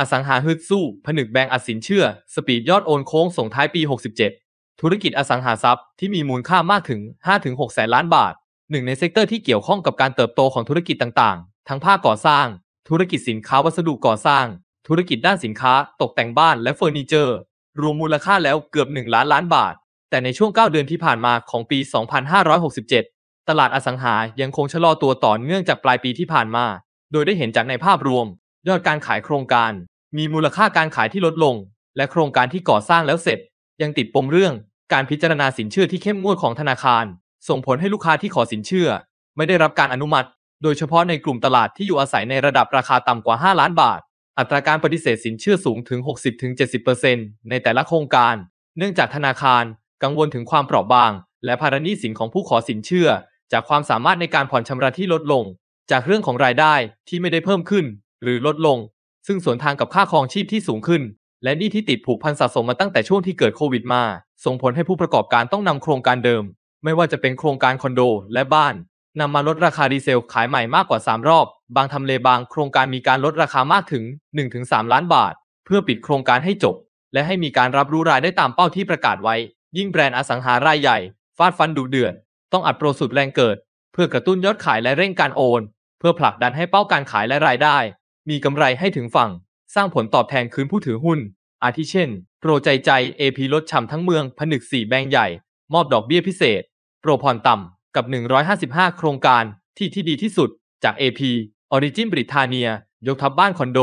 อสังหาฮึดสู้ผนึกแบงก์อสินเชื่อ สปีดยอดโอนโค้งส่งท้ายปี 67 ธุรกิจอสังหาทรัพย์ที่มีมูลค่ามากถึง 5-6 แสนล้านบาท หนึ่งในเซกเตอร์ที่เกี่ยวข้องกับการเติบโตของธุรกิจต่าง ๆ ทั้งภาคก่อสร้าง ธุรกิจสินค้าวัสดุก่อสร้าง ธุรกิจด้านสินค้าตกแต่งบ้านและเฟอร์นิเจอร์ รวมมูลค่าแล้วเกือบ1ล้านล้านบาท แต่ในช่วง 9 เดือนที่ผ่านมาของปี 2567 ตลาดอสังหายังคงชะลอตัวต่อเนื่องจากปลายปีที่ผ่านมา โดยได้เห็นจากในภาพรวม ยอดการขายโครงการมีมูลค่าการขายที่ลดลงและโครงการที่ก่อสร้างแล้วเสร็จยังติดปมเรื่องการพิจารณาสินเชื่อที่เข้มงวดของธนาคาร ส่งผลให้ลูกค้าที่ขอสินเชื่อไม่ได้รับการอนุมัติ โดยเฉพาะในกลุ่มตลาดที่อยู่อาศัยในระดับราคาต่ำกว่า 5 ล้านบาท อัตราการปฏิเสธสินเชื่อสูงถึง 60-70%ในแต่ละโครงการ เนื่องจากธนาคารกังวลถึงความเปราะบางและภาระหนี้สินของผู้ขอสินเชื่อจากความสามารถในการผ่อนชำระที่ลดลงจากเรื่องของรายได้ที่ไม่ได้เพิ่มขึ้นหรือลดลงซึ่งสวนทางกับค่าครองชีพที่สูงขึ้น และหนี้ที่ติดผูกพันสะสมมาตั้งแต่ช่วงที่เกิดโควิดมา ส่งผลให้ผู้ประกอบการต้องนำโครงการเดิม ไม่ว่าจะเป็นโครงการคอนโดและบ้านนำมาลดราคาดีเซลขายใหม่มากกว่า 3 รอบ บางทำเลบางโครงการมีการลดราคามากถึง 1-3 ล้านบาท เพื่อปิดโครงการให้จบ และให้มีการรับรู้รายได้ตามเป้าที่ประกาศไว้ ยิ่งแบรนด์อสังหารายใหญ่ ฟาดฟันดุเดือดต้องอัดโปรสุดแรงเกิด เพื่อกระตุ้นยอดขายและเร่งการโอน เพื่อผลักดันให้เป้าการขายและรายได้มีกำไรให้ถึงฝั่ง สร้างผลตอบแทนคืนผู้ถือหุ้น อาทิเช่น โปรใจใจ AP ลดฉ่ำทั้งเมืองผนึก 4 แบงใหญ่ มอบดอกเบี้ยพิเศษ โปรผ่อนต่ำ กับ 155 โครงการที่ที่ดีที่สุด จาก AP Origin บริทาเนียยกทับบ้านคอนโด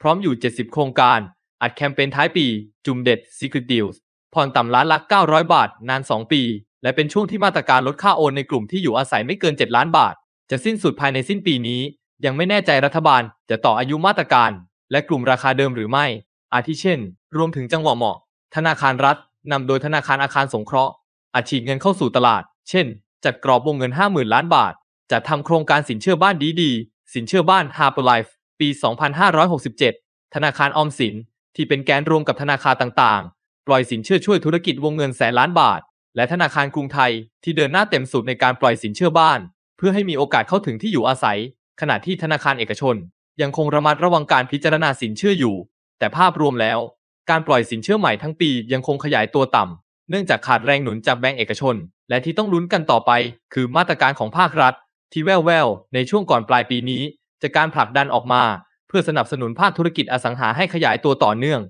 พร้อมอยู่ 70 โครงการ อัดแคมเปญท้ายปี จุ่มเด็ด Secret Deals ผ่อนต่ำล้านละ900บาทนาน2ปี และเป็นช่วงที่มาตรการลดค่าโอนในกลุ่มที่อยู่อาศัยไม่เกิน7ล้านบาท จะสิ้นสุดภายในสิ้นปีนี้ยังไม่แน่ใจรัฐบาลจะต่ออายุมาตรการ และกลุ่มราคาเดิมหรือไม่ อาทิเช่น รวมถึงจังหวะเหมาะ ธนาคารรัฐนำโดยธนาคารอาคารสงเคราะห์อัดฉีดเงินเข้าสู่ตลาด เช่น จัดกรอบวงเงิน 50,000ล้านบาทจะทำโครงการสินเชื่อบ้านดีๆ สินเชื่อบ้าน h a r p e r Life ปี 2567 ธนาคารออมสิน ที่เป็นแกนรวมกับธนาคารต่างๆ ปล่อยสินเชื่อช่วยธุรกิจวงเงินแสนล้านบาท และธนาคารกรุงไทยที่เดินหน้าเต็มสุดในการปล่อยสินเชื่อบ้าน เพื่อให้มีโอกาสเข้าถึงที่อยู่อาศัยขณะที่ธนาคารเอกชน ยังคงระมัดระวังการพิจารณาสินเชื่ออยู่ แต่ภาพรวมแล้ว การปล่อยสินเชื่อใหม่ทั้งปียังคงขยายตัวต่ำ เนื่องจากขาดแรงหนุนจากแบงก์เอกชน และที่ต้องลุ้นกันต่อไป คือมาตรการของภาครัฐ ที่แว่วๆในช่วงก่อนปลายปีนี้ จะการผลักดันออกมา เพื่อสนับสนุนภาคธุรกิจอสังหาให้ขยายตัวต่อเนื่อง